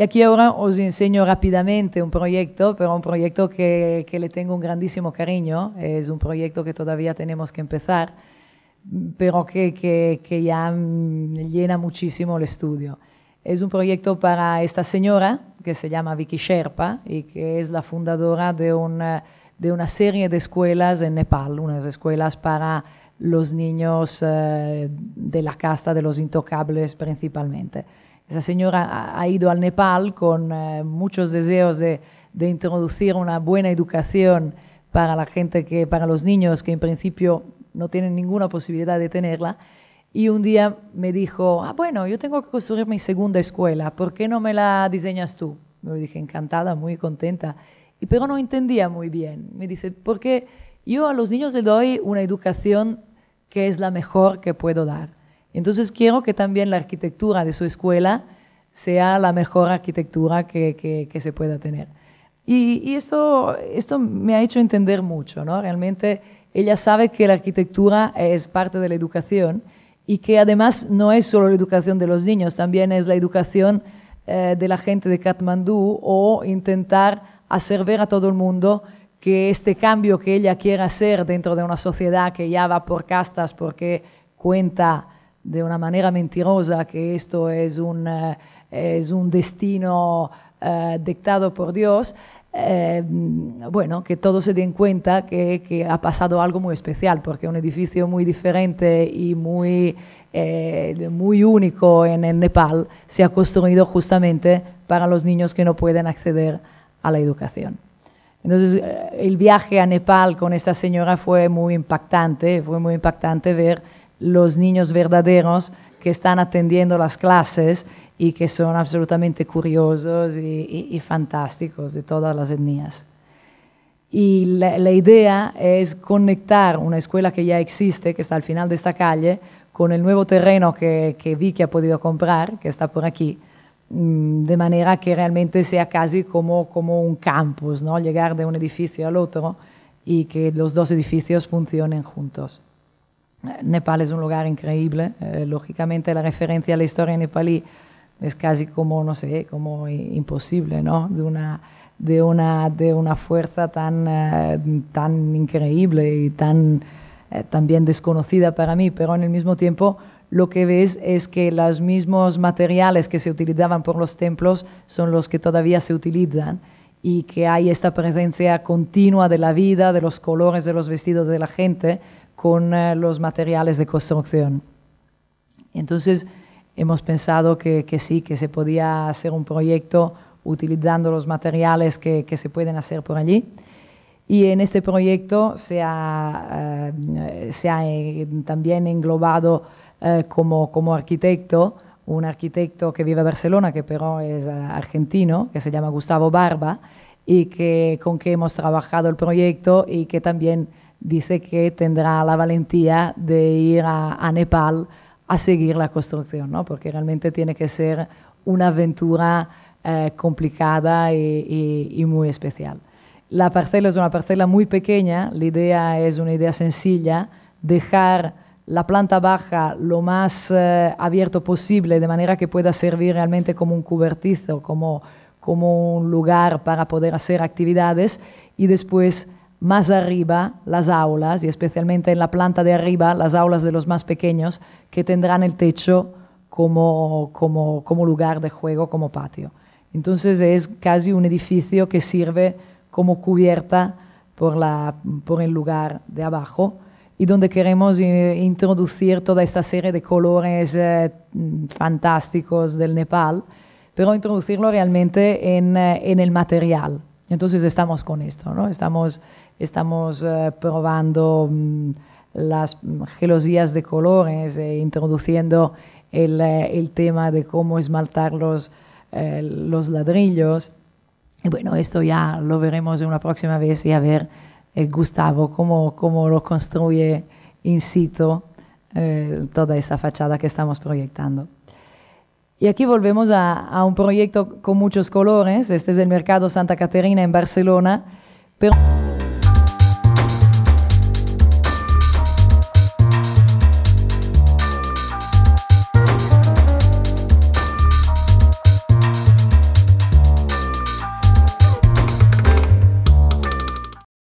Y aquí ahora os enseño rápidamente un proyecto, pero un proyecto que, que le tengo un grandísimo cariño. Es un proyecto que todavía tenemos que empezar, pero que, que, que ya llena muchísimo el estudio. Es un proyecto para esta señora que se llama Vicky Sherpa y que es la fundadora de una, de una serie de escuelas en Nepal, unas escuelas para los niños eh, de la casta de los intocables principalmente. Esa señora ha, ido al Nepal con eh, muchos deseos de, introducir una buena educación para la gente que, para los niños que en principio no tienen ninguna posibilidad de tenerla. Y un día me dijo, ah, bueno, yo tengo que construir mi segunda escuela, ¿por qué no me la diseñas tú? Me dije, encantada, muy contenta. Y pero no entendía muy bien. Me dice, porque yo a los niños les doy una educación que es la mejor que puedo dar. Entonces quiero que también la arquitectura de su escuela sea la mejor arquitectura que, se pueda tener. Y, esto, me ha hecho entender mucho, ¿no? Realmente ella sabe que la arquitectura es parte de la educación y que además no es solo la educación de los niños, también es la educación eh, de la gente de Katmandú o intentar hacer ver a todo el mundo que este cambio que ella quiera hacer dentro de una sociedad que ya va por castas, porque cuenta de una manera mentirosa que esto es un, eh, es un destino eh, dictado por Dios, eh, bueno, que todos se den cuenta que, ha pasado algo muy especial, porque un edificio muy diferente y muy, muy único en Nepal se ha construido justamente para los niños que no pueden acceder a la educación. Entonces, el viaje a Nepal con esta señora fue muy impactante, fue muy impactante ver los niños verdaderos que están atendiendo las clases y que son absolutamente curiosos y, fantásticos de todas las etnias. Y la, idea es conectar una escuela que ya existe, que está al final de esta calle, con el nuevo terreno que, que Vicky ha podido comprar, que está por aquí, mm, de manera que realmente sea casi como, como un campus, ¿no? llegar de un edificio al otro y que los dos edificios funcionen juntos. Nepal es un lugar increíble, eh, lógicamente la referencia a la historia nepalí es casi como, no sé, como imposible, ¿no? De una, de una, de una fuerza tan, eh, tan increíble y tan eh, también desconocida para mí, pero en el mismo tiempo lo que ves es que los mismos materiales que se utilizaban por los templos son los que todavía se utilizan y que hay esta presencia continua de la vida, de los colores de los vestidos de la gente, con eh, los materiales de construcción. Entonces hemos pensado que, sí, que se podía hacer un proyecto utilizando los materiales que, se pueden hacer por allí. Y en este proyecto se ha, eh, se ha eh, también englobado como, como, arquitecto un arquitecto que vive en Barcelona, que pero es argentino, que se llama Gustavo Barba, y que, con que hemos trabajado el proyecto y que también dice que tendrá la valentía de ir a, Nepal a seguir la construcción, ¿no? porque realmente tiene que ser una aventura eh, complicada y, muy especial. La parcela es una parcela muy pequeña, la idea es una idea sencilla, dejar la planta baja lo más eh, abierto posible, de manera que pueda servir realmente como un cubertizo, como, como un lugar para poder hacer actividades y después más arriba las aulas y especialmente en la planta de arriba las aulas de los más pequeños que tendrán el techo como, lugar de juego, como patio. Entonces es casi un edificio que sirve como cubierta por, el lugar de abajo y donde queremos eh, introducir toda esta serie de colores eh, fantásticos del Nepal, pero introducirlo realmente en eh, el material entonces estamos con esto, estamos, eh, probando mm, las mm, gelosías de colores, eh, introduciendo eh, el, tema de cómo esmaltar los, ladrillos. bueno, esto ya lo veremos en una próxima vez y a ver, Gustavo, cómo, cómo, lo construye in situ toda esta fachada que estamos proyectando. Y aquí volvemos a, un proyecto con muchos colores. Este es el Mercado Santa Caterina en Barcelona.